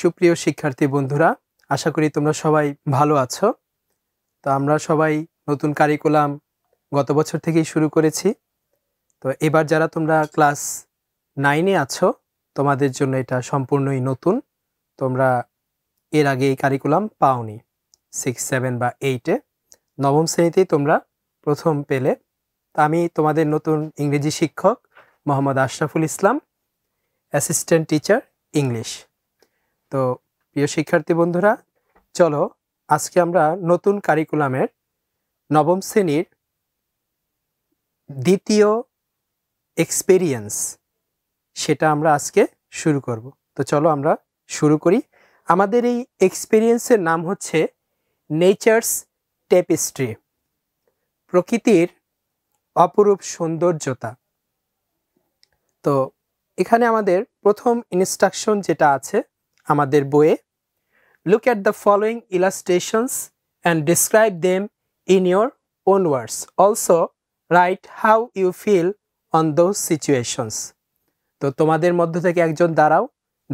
সুপ্রিয় শিক্ষার্থী বন্ধুরা আশা করি তোমরা সবাই ভালো আছো তো আমরা সবাই নতুন কারিকুলাম গত বছর থেকেই শুরু করেছি তো এবার যারা তোমরা ক্লাস নাইনে আছো তোমাদের জন্য এটা সম্পূর্ণই নতুন তোমরা এর আগে এই কারিকুলাম পাওনি সিক্স সেভেন বা এইটে নবম শ্রেণীতেই তোমরা প্রথম পেলে তা আমি তোমাদের নতুন ইংরেজি শিক্ষক Mohammad Ashraful Islam assistant teacher English তো প্রিয় শিক্ষার্থী বন্ধুরা চলো আজকে আমরা নতুন কারিকুলামের নবম শ্রেণীর দ্বিতীয় এক্সপেরিয়েন্স সেটা আমরা আজকে শুরু করব তো চলো আমরা শুরু করি আমাদের এই এক্সপেরিয়েন্সের নাম হচ্ছে নেচার্স টেপিস্ট্রি প্রকৃতির অপরূপ সৌন্দর্যতা তো এখানে আমাদের প্রথম ইনস্ট্রাকশন যেটা আছে আমাদের বইয়ে look at the following illustrations and describe them in your own words also write how you feel on those situations তো তোমাদের মধ্য থেকে একজন দাঁড়াও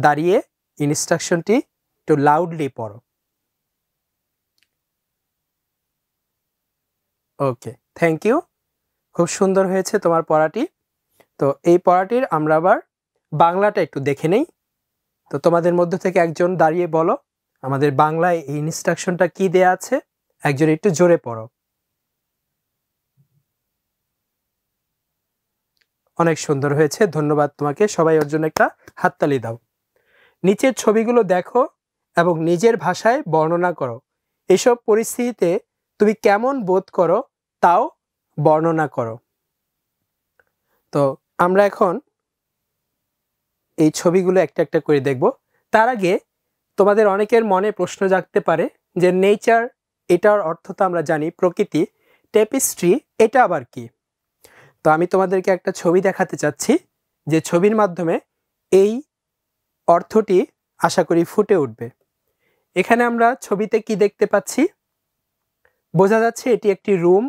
দাঁড়িয়ে ইনস্ট্রাকশনটি একটু লাউডলি পড়ো ওকে থ্যাংক ইউ খুব সুন্দর হয়েছে তোমার পড়াটি তো এই পড়াটির আমরা আবার বাংলাটা একটু দেখে নেই তো তোমাদের মধ্য থেকে একজন দাঁড়িয়ে বলো আমাদের বাংলায় এই ইনস্ট্রাকশনটা কি দেয়া আছে একজন একটু জোরে পড়ো অনেক সুন্দর হয়েছে ধন্যবাদ তোমাকে সবাই ওর জন্য একটা হাততালি দাও নিচের ছবিগুলো দেখো এবং নিজের ভাষায় বর্ণনা করো এসব পরিস্থিতিতে তুমি কেমন বোধ করো তাও বর্ণনা করো তো আমরা এখন এই ছবিগুলো একটা একটা করে দেখব তার আগে তোমাদের অনেকের মনে প্রশ্ন জাগতে পারে যে নেচার এটার অর্থ তো আমরা জানি প্রকৃতি টেপিস্ট্রি এটা আবার কি তো আমি তোমাদেরকে একটা ছবি দেখাতে চাচ্ছি যে ছবির মাধ্যমে এই অর্থটি আশা করি ফুটে উঠবে এখানে আমরা ছবিতে কি দেখতে পাচ্ছি বোঝা যাচ্ছে এটি একটি রুম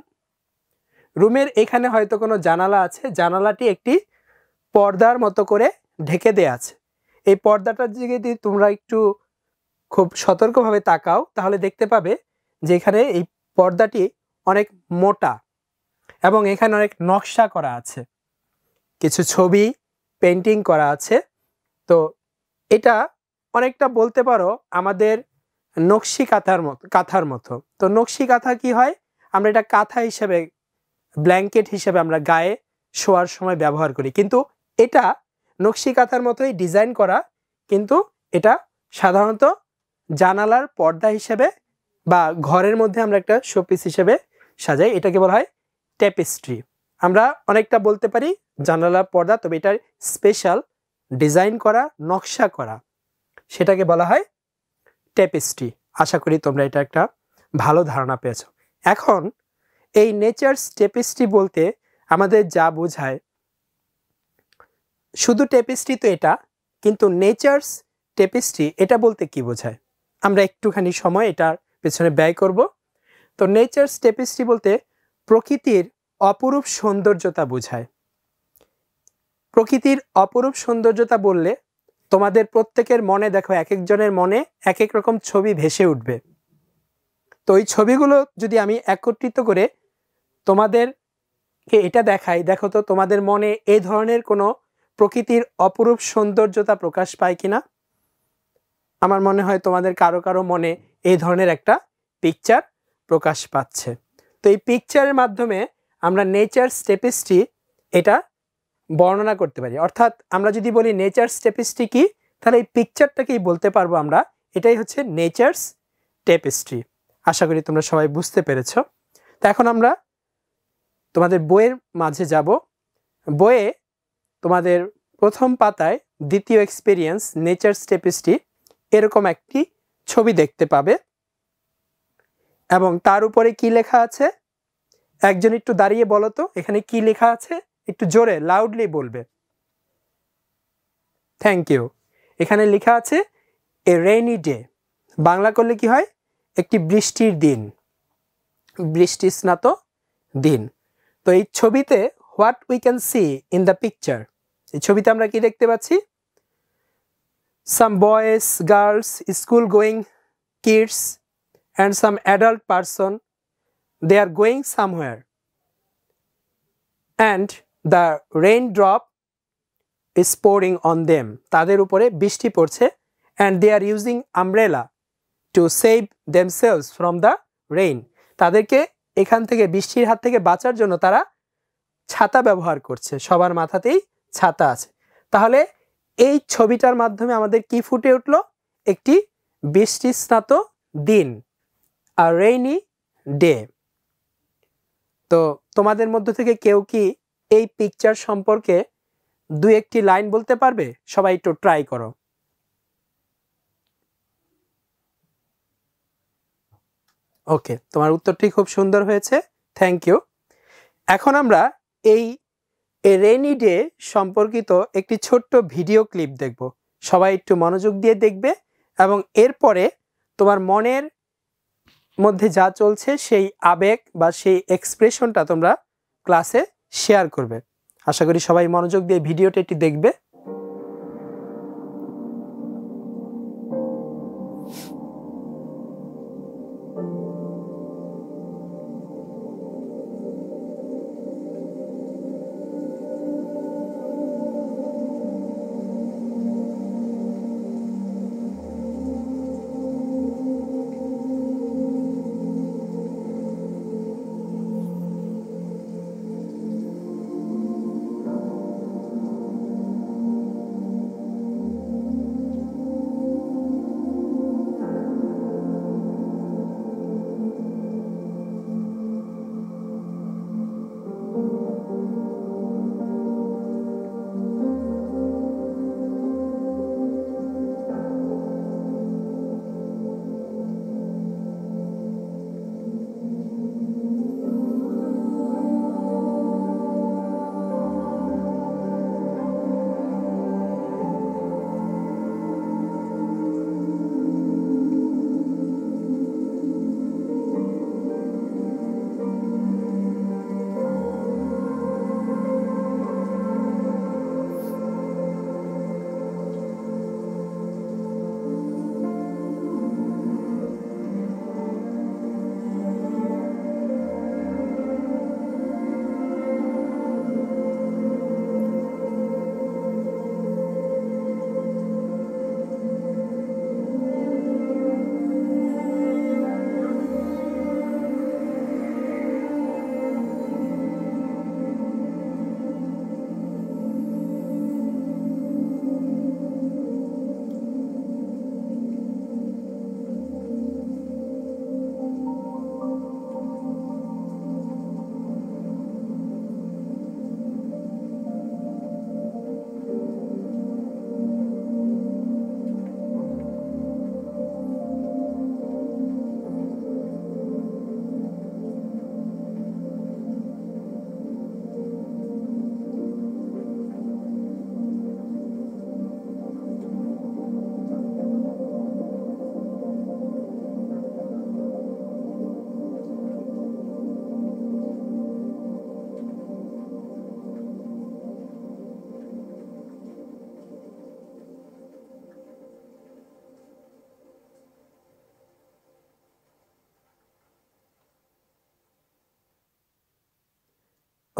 রুমের এখানে হয়তো কোনো জানালা আছে জানালাটি একটি পর্দার মতো করে ঢেকে দেয়া আছে এই পর্দাটার দিকে যদি তোমরা একটু খুব সতর্কভাবে তাকাও তাহলে দেখতে পাবে যে এখানে এই পর্দাটি অনেক মোটা এবং এখানে অনেক নকশা করা আছে কিছু ছবি পেন্টিং করা আছে তো এটা অনেকটা বলতে পারো আমাদের নকশি কাঁথার মতো কাঁথার মতো তো নকশি কাঁথা কি হয় আমরা এটা কাঁথা হিসেবে ব্ল্যাঙ্কেট হিসেবে আমরা গায়ে শোয়ার সময় ব্যবহার করি কিন্তু এটা নকশি কাঁথার মতোই ডিজাইন করা কিন্তু এটা সাধারণত জানালার পর্দা হিসেবে বা ঘরের মধ্যে আমরা একটা শোপিস হিসেবে সাজাই এটাকে বলা হয় টেপিস্ট্রি আমরা অনেকটা বলতে পারি জানালার পর্দা তবে এটার স্পেশাল ডিজাইন করা নকশা করা সেটাকে বলা হয় টেপিস্ট্রি আশা করি তোমরা এটা একটা ভালো ধারণা পেয়েছ এখন এই নেচার টেপিস্ট্রি বলতে আমাদের যা বোঝায় শুধু টেপিস্ট্রি তো এটা কিন্তু নেচার্স টেপিস্ট্রি এটা বলতে কি বোঝায় আমরা একটুখানি সময় এটার পেছনে ব্যয় করব তো নেচার্স টেপিস্ট্রি বলতে প্রকৃতির অপরূপ সৌন্দর্যতা বোঝায় প্রকৃতির অপরূপ সৌন্দর্যতা বললে তোমাদের প্রত্যেকের মনে দেখো এক একজনের মনে এক এক রকম ছবি ভেসে উঠবে তো ওই ছবিগুলো যদি আমি একত্রিত করে তোমাদেরকে এটা দেখাই দেখো তো তোমাদের মনে এ ধরনের কোনো প্রকৃতির অপরূপ সৌন্দর্যতা প্রকাশ পায় কিনা আমার মনে হয় তোমাদের কারো কারো মনে এই ধরনের একটা পিকচার প্রকাশ পাচ্ছে তো এই পিকচারের মাধ্যমে আমরা নেচার স্টেপিস্টি এটা বর্ণনা করতে পারি অর্থাৎ আমরা যদি বলি নেচার স্টেপিস্টি কি তাহলে এই পিকচারটাকেই বলতে পারবো আমরা এটাই হচ্ছে নেচার্স টেপিস্ট্রি আশা করি তোমরা সবাই বুঝতে পেরেছ তো এখন আমরা তোমাদের বইয়ের মাঝে যাব বইয়ে তোমাদের প্রথম পাতায় দ্বিতীয় এক্সপিরিয়েন্স নেচার স্টেপিস্টি এরকম একটি ছবি দেখতে পাবে এবং তার উপরে কি লেখা আছে একজন একটু দাঁড়িয়ে বলো তো এখানে কি লেখা আছে একটু জোরে লাউডলি বলবে থ্যাংক ইউ এখানে লেখা আছে এ রেইনি ডে বাংলা করলে কি হয় একটি বৃষ্টির দিন বৃষ্টি স্নাত দিন তো এই ছবিতে what we can see in the picture এই ছবিতে আমরা কি দেখতে পাচ্ছি some boys girls school going kids and some adult person they are going somewhere and the rain drop is pouring on them তাদের উপরে বৃষ্টি পড়ছে and they are using umbrella to save themselves from the rain তাদেরকে এখান থেকে বৃষ্টির হাত থেকে বাঁচার জন্য তারা ছাতা ব্যবহার করছে সবার মাথাতেই ছাতা আছে তাহলে এই ছবিটার মাধ্যমে আমাদের কি ফুটে উঠল একটি বৃষ্টি স্নাত দিন আর রেইনি ডে তো তোমাদের মধ্য থেকে কেউ কি এই পিকচার সম্পর্কে দু একটি লাইন বলতে পারবে সবাই একটু ট্রাই করো ওকে তোমার উত্তরটি খুব সুন্দর হয়েছে থ্যাংক ইউ এখন আমরা এই রেনি ডে সম্পর্কিত একটি ছোট্ট ভিডিও ক্লিপ দেখব সবাই একটু মনোযোগ দিয়ে দেখবে এবং এরপরে তোমার মনের মধ্যে যা চলছে সেই আবেগ বা সেই এক্সপ্রেশনটা তোমরা ক্লাসে শেয়ার করবে আশা করি সবাই মনোযোগ দিয়ে ভিডিওটা একটি দেখবে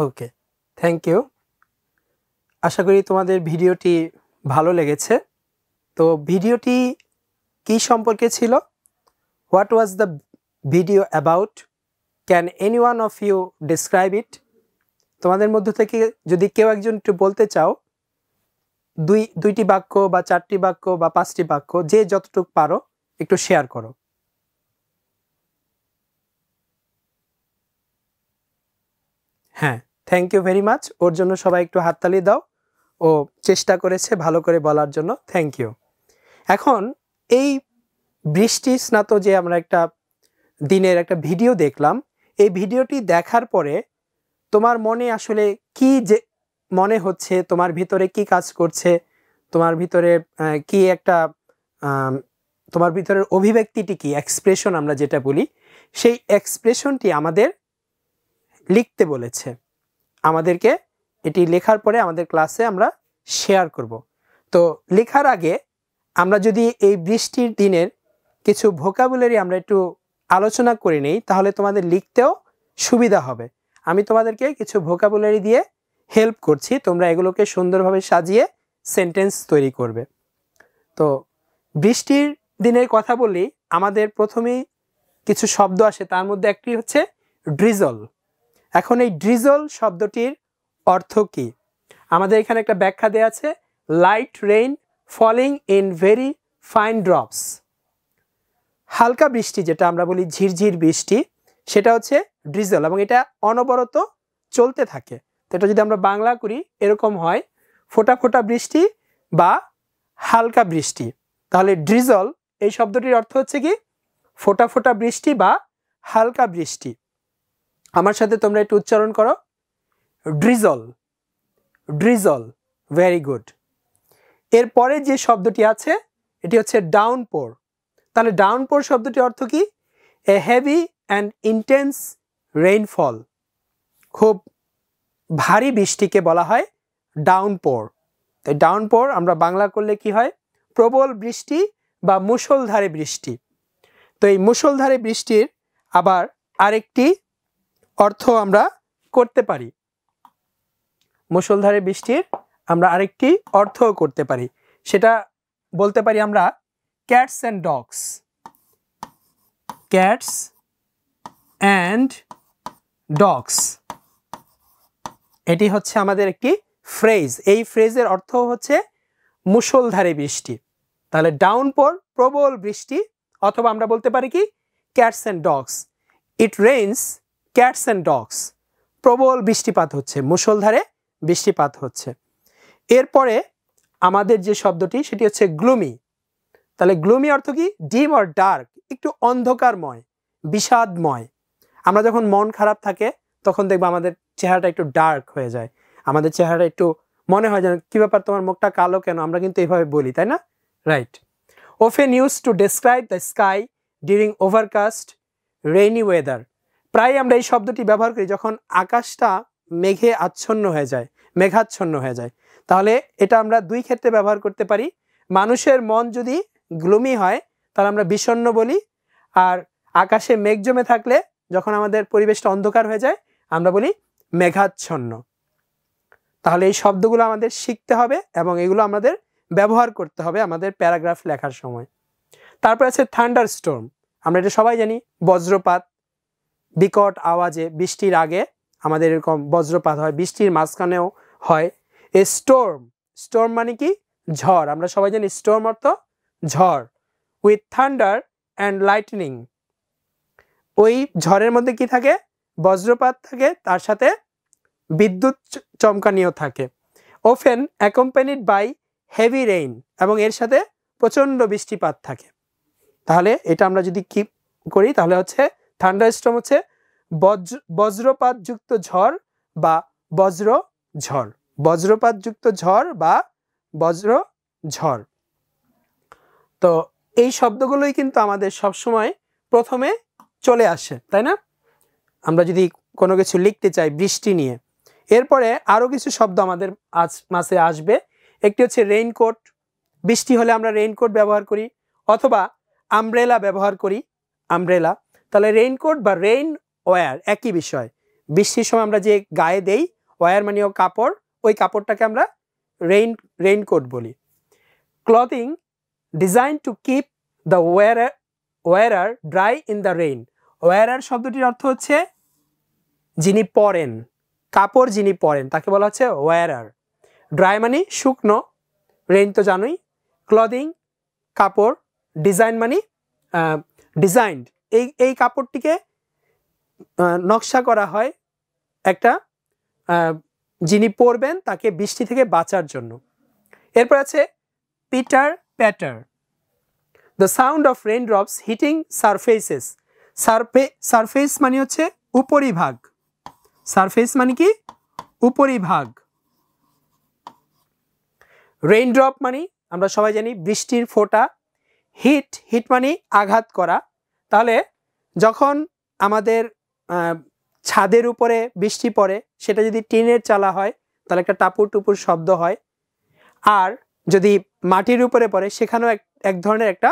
ওকে থ্যাংক ইউ আশা করি তোমাদের ভিডিওটি ভালো লেগেছে তো ভিডিওটি কি সম্পর্কে ছিল what was the video about can anyone of you describe it তোমাদের মধ্য থেকে যদি কেউ একজন একটু বলতে চাও দুই দুইটি বাক্য বা চারটি বাক্য বা পাঁচটি বাক্য যে যতটুকু পারো একটু শেয়ার করো হ্যাঁ থ্যাংক ইউ ভেরি মাচ ওর জন্য সবাই একটু হাততালি দাও ও চেষ্টা করেছে ভালো করে বলার জন্য থ্যাংক ইউ এখন এই বৃষ্টি স্নাত যে আমরা একটা দিনের একটা ভিডিও দেখলাম এই ভিডিওটি দেখার পরে তোমার মনে আসলে কি যে মনে হচ্ছে তোমার ভিতরে কি কাজ করছে তোমার ভিতরে কি একটা তোমার ভিতরের অভিব্যক্তিটি কি এক্সপ্রেশন আমরা যেটা বলি সেই এক্সপ্রেশনটি আমাদের লিখতে বলেছে আমাদেরকে এটি লেখার পরে আমাদের ক্লাসে আমরা শেয়ার করব তো লেখার আগে আমরা যদি এই বৃষ্টির দিনের কিছু ভোকাবুলারি আমরা একটু আলোচনা করে নিই তাহলে তোমাদের লিখতেও সুবিধা হবে আমি তোমাদেরকে কিছু ভোকাবুলারি দিয়ে হেল্প করছি তোমরা এগুলোকে সুন্দরভাবে সাজিয়ে সেন্টেন্স তৈরি করবে তো বৃষ্টির দিনের কথা বলি আমাদের প্রথমেই কিছু শব্দ আসে তার মধ্যে একটি হচ্ছে ড্রিজল এখন এই ড্রিজল শব্দটির অর্থ কি আমাদের এখানে একটা ব্যাখ্যা দেওয়া আছে light rain falling in very fine drops হালকা বৃষ্টি যেটা আমরা বলি ঝিরঝির বৃষ্টি সেটা হচ্ছে ড্রিজল এবং এটা অনবরত চলতে থাকে তো এটা যদি আমরা বাংলা করি এরকম হয় ফোটা ফোটা বৃষ্টি বা হালকা বৃষ্টি তাহলে ড্রিজল এই শব্দটির অর্থ হচ্ছে কি ফোটা ফোটা বৃষ্টি বা হালকা বৃষ্টি আমার সাথে তোমরা একটু উচ্চারণ করো ড্রিজল ড্রিজল ভেরি গুড এরপরে যে শব্দটি আছে এটি হচ্ছে ডাউনপোর তাহলে ডাউনপোর শব্দটির অর্থ কি a heavy and intense rainfall খুব ভারী বৃষ্টিকে বলা হয় ডাউনপোর তাই ডাউনপোর আমরা বাংলা করলে কি হয় প্রবল বৃষ্টি বা মুষলধারে বৃষ্টি তো এই মুষলধারে বৃষ্টির আবার আরেকটি অর্থ আমরা করতে পারি মুসলধারে বৃষ্টির আমরা আরেকটি অর্থ করতে পারি সেটা বলতে পারি আমরা cats and dogs cats and dogs এটি হচ্ছে আমাদের একটি ফ্রেজ এই ফ্রেজের অর্থ হচ্ছে মুসলধারে বৃষ্টি তাহলে ডাউনপোর প্রবল বৃষ্টি অথবা আমরা বলতে পারি কি cats and dogs it rains cats and dogs প্রবল বৃষ্টিপাত হচ্ছে মুসলধারে বৃষ্টিপাত হচ্ছে এরপরে আমাদের যে শব্দটি সেটি হচ্ছে গ্লুমি তাহলে গ্লুমি অর্থ কি ডিম অর ডার্ক একটু অন্ধকারময় বিষাদময় আমরা যখন মন খারাপ থাকে তখন দেখবো আমাদের চেহারাটা একটু ডার্ক হয়ে যায় আমাদের চেহারাটা একটু মনে হয় যেন কী ব্যাপার তোমার মুখটা কালো কেন আমরা কিন্তু এইভাবে বলি তাই না right often use to describe the sky during overcast rainy weather প্রায় আমরা এই শব্দটি ব্যবহার করি যখন আকাশটা মেঘে আচ্ছন্ন হয়ে যায় মেঘাচ্ছন্ন হয়ে যায় তাহলে এটা আমরা দুই ক্ষেত্রে ব্যবহার করতে পারি মানুষের মন যদি গ্লুমি হয় তাহলে আমরা বিষণ্ন বলি আর আকাশে মেঘ জমে থাকলে যখন আমাদের পরিবেশটা অন্ধকার হয়ে যায় আমরা বলি মেঘাচ্ছন্ন তাহলে এই শব্দগুলো আমাদের শিখতে হবে এবং এগুলো আমাদের ব্যবহার করতে হবে আমাদের প্যারাগ্রাফ লেখার সময় তারপর আছে থান্ডার স্টোর্ম আমরা এটা সবাই জানি বজ্রপাত বিকট আওয়াজে বৃষ্টির আগে আমাদের এরকম বজ্রপাত হয় বৃষ্টির মাঝখানেও হয় এ স্টোর্ম স্টোর্ম মানে কি ঝড় আমরা সবাই জানি স্টোর্ম অর্থ ঝড় উইথ থান্ডার অ্যান্ড লাইটনিং ওই ঝড়ের মধ্যে কি থাকে বজ্রপাত থাকে তার সাথে বিদ্যুৎ চমকানিও থাকে often accompanied by heavy rain এবং এর সাথে প্রচণ্ড বৃষ্টিপাত থাকে তাহলে এটা আমরা যদি কি করি তাহলে হচ্ছে থান্ডারস্টম হচ্ছে বজ্র বজ্রপাতযুক্ত ঝড় বা বজ্র ঝড় বজ্রপাতযুক্ত ঝড় বা বজ্র ঝড় তো এই শব্দগুলোই কিন্তু আমাদের সবসময় প্রথমে চলে আসে তাই না আমরা যদি কোনো কিছু লিখতে চাই বৃষ্টি নিয়ে এরপরে আরও কিছু শব্দ আমাদের আজ মাসে আসবে একটি হচ্ছে রেইনকোট বৃষ্টি হলে আমরা রেইনকোট ব্যবহার করি অথবা আমব্রেলা ব্যবহার করি আমব্রেলা তাহলে রেইনকোট বা রেইন ওয়ার একই বিষয় বৃষ্টির সময় আমরা যে গায়ে দেই ওয়ার মানে কাপড় ওই কাপড়টাকে আমরা রেইন রেইনকোট বলি clothing design to keep the wearer wearer dry in the rain wearer শব্দটির অর্থ হচ্ছে যিনি পরেন কাপড় যিনি পরেন তাকে বলা হচ্ছে ওয়ারার ড্রাই মানে শুকনো রেইন তো জানোই ক্লদিং কাপড় ডিজাইন মানে ডিজাইনড এই এই কাপড়টিকে নকশা করা হয় একটা যিনি পরবেন তাকে বৃষ্টি থেকে বাঁচার জন্য এরপর আছে pitter patter the sound of rain drops hitting surfaces surface surface মানে হচ্ছে উপরিভাগ সারফেস মানে কি উপরিভাগ রেইনড্রপ মানে আমরা সবাই জানি বৃষ্টির ফোঁটা হিট হিট মানে আঘাত করা তাহলে যখন আমাদের ছাদের উপরে বৃষ্টি পড়ে সেটা যদি টিনের চালা হয় তাহলে একটা টাপুর টুপুর শব্দ হয় আর যদি মাটির উপরে পড়ে সেখানেও এক এক ধরনের একটা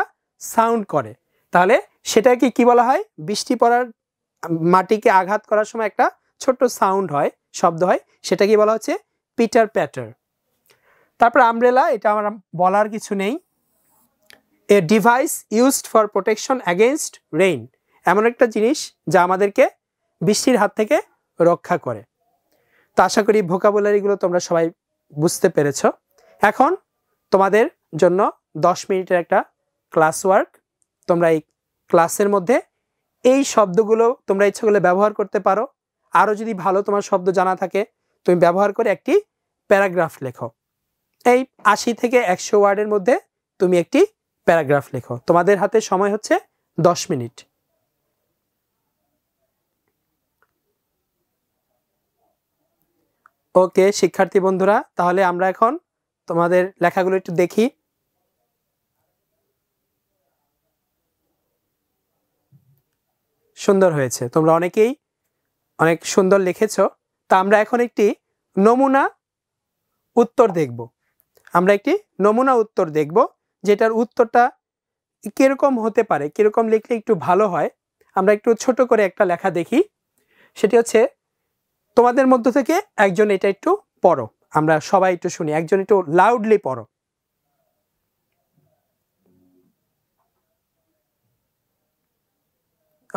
সাউন্ড করে তাহলে সেটাকে কি বলা হয় বৃষ্টি পড়ার মাটিকে আঘাত করার সময় একটা ছোট্ট সাউন্ড হয় শব্দ হয় সেটা কি বলা হচ্ছে পিটার প্যাটার তারপর আমরেলা এটা আমার বলার কিছু নেই a device used for protection against rain এমন একটা জিনিস যা আমাদেরকে বৃষ্টির হাত থেকে রক্ষা করে তো আশা করি ভোকাবুলারিগুলো তোমরা সবাই বুঝতে পেরেছ এখন তোমাদের জন্য 10 মিনিটের একটা ক্লাস ওয়ার্ক তোমরা এই ক্লাসের মধ্যে এই শব্দগুলো তোমরা ইচ্ছা করলে ব্যবহার করতে পারো আরও যদি ভালো তোমার শব্দ জানা থাকে তুমি ব্যবহার করে একটি প্যারাগ্রাফ লেখো এই আশি থেকে একশো ওয়ার্ডের মধ্যে তুমি একটি প্যারাগ্রাফ লেখো তোমাদের হাতে সময় হচ্ছে দশ মিনিট ওকে শিক্ষার্থী বন্ধুরা তাহলে আমরা এখন তোমাদের লেখাগুলো একটু দেখি সুন্দর হয়েছে তোমরা অনেকেই অনেক সুন্দর লিখেছ তা আমরা এখন একটি নমুনা উত্তর দেখব আমরা একটি নমুনা উত্তর দেখব যেটার উত্তরটা কীরকম হতে পারে কীরকম লিখলে একটু ভালো হয় আমরা একটু ছোট করে একটা লেখা দেখি সেটি হচ্ছে তোমাদের মধ্য থেকে একজন এটা একটু পড়ো আমরা সবাই একটু শুনি একজন একটু লাউডলি পড়ো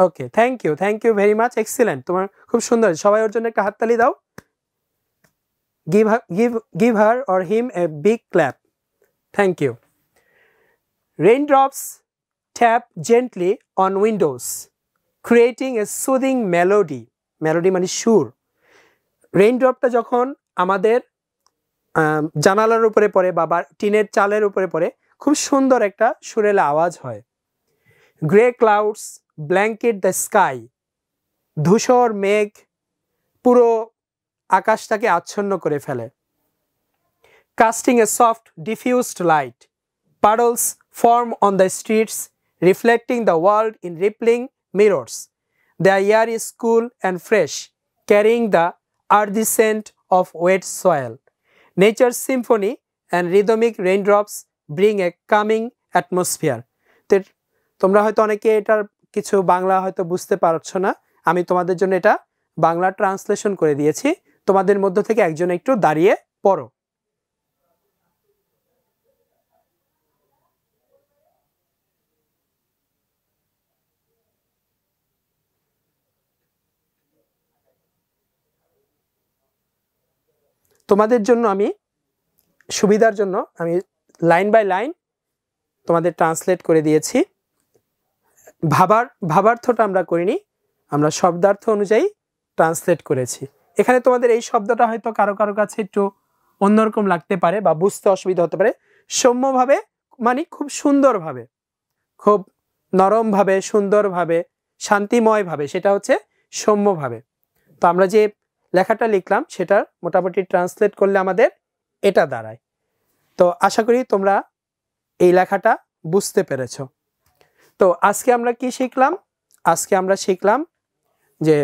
okay thank you thank you very much excellent তোমার খুব সুন্দর সবাই ওর জন্য একটা হাততালি দাও give give give her or him a big clap thank you Raindrops tap gently on windows, creating a soothing melody. melody মানে সুর রেইনড্রপটা যখন আমাদের জানালার উপরে পড়ে বা টিনের চালের উপরে পড়ে খুব সুন্দর একটা সুরেলা আওয়াজ হয় grey clouds blanket the sky ধূসর মেঘ পুরো আকাশটাকে আচ্ছন্ন করে ফেলে casting a soft diffused light puddles form on the streets, reflecting the world in rippling mirrors. The air is cool and fresh, carrying the earthy scent of wet soil. Nature's symphony and rhythmic raindrops bring a calming atmosphere. তোমরা হয়তো অনেকে এটার কিছু বাংলা হয়তো বুঝতে পারছো না আমি তোমাদের জন্য এটা বাংলা ট্রান্সলেশন করে দিয়েছি তোমাদের মধ্য থেকে একজন একটু দাঁড়িয়ে পড়ো তোমাদের জন্য আমি সুবিধার জন্য আমি লাইন বাই লাইন তোমাদের ট্রান্সলেট করে দিয়েছি ভাবার ভাবার্থটা আমরা করিনি আমরা শব্দার্থ অনুযায়ী ট্রান্সলেট করেছি এখানে তোমাদের এই শব্দটা হয়তো কারো কারো কাছে একটু অন্যরকম লাগতে পারে বা বুঝতে অসুবিধা হতে পারে সৌম্যভাবে মানে খুব সুন্দরভাবে খুব নরমভাবে সুন্দরভাবে শান্তিময়ভাবে সেটা হচ্ছে সৌম্যভাবে তো আমরা যে লেখাটা লিখলাম সেটা মোটামুটি ট্রান্সলেট করলে আমাদের এটা দাঁড়ায় তো আশা করি তোমরা এই লেখাটা বুঝতে পেরেছ তো আজকে আমরা কি শিখলাম আজকে আমরা শিখলাম যে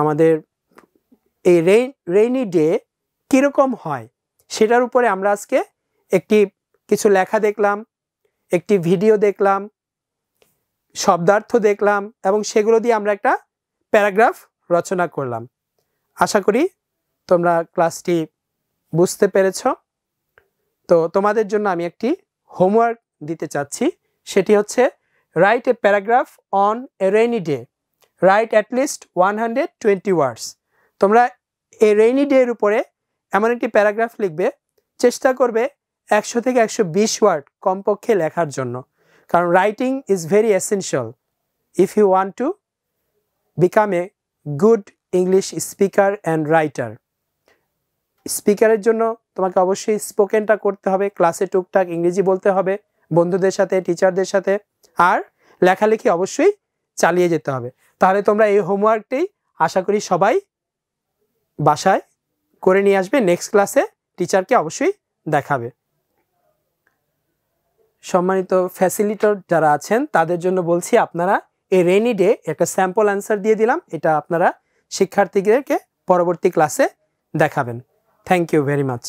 আমাদের এই রেইন রেইনি ডে কীরকম হয় সেটার উপরে আমরা আজকে একটি কিছু লেখা দেখলাম একটি ভিডিও দেখলাম শব্দার্থ দেখলাম এবং সেগুলো দিয়ে আমরা একটা প্যারাগ্রাফ রচনা করলাম আশা করি তোমরা ক্লাসটি বুঝতে পেরেছ তো তোমাদের জন্য আমি একটি হোমওয়ার্ক দিতে চাচ্ছি সেটি হচ্ছে write a paragraph on a rainy day write at least one hundred twenty words তোমরা এ রেইনি ডের উপরে এমন একটি প্যারাগ্রাফ লিখবে চেষ্টা করবে একশো থেকে একশো বিশ ওয়ার্ড কমপক্ষে লেখার জন্য কারণ writing is very essential if you want to become a good English speaker and writer স্পিকারের জন্য তোমাকে অবশ্যই স্পোকেনটা করতে হবে ক্লাসে টুকটাক ইংরেজি বলতে হবে বন্ধুদের সাথে টিচারদের সাথে আর লেখালেখি অবশ্যই চালিয়ে যেতে হবে তাহলে তোমরা এই হোমওয়ার্কটি আশা করি সবাই বাসায় করে নিয়ে আসবে নেক্সট ক্লাসে টিচারকে অবশ্যই দেখাবে সম্মানিত ফ্যাসিলিটর যারা আছেন তাদের জন্য বলছি আপনারা এই রেনি ডে একটা স্যাম্পল অ্যান্সার দিয়ে দিলাম এটা আপনারা শিক্ষার্থীদেরকে পরবর্তী ক্লাসে দেখাবেন থ্যাংক ইউ ভেরি মাচ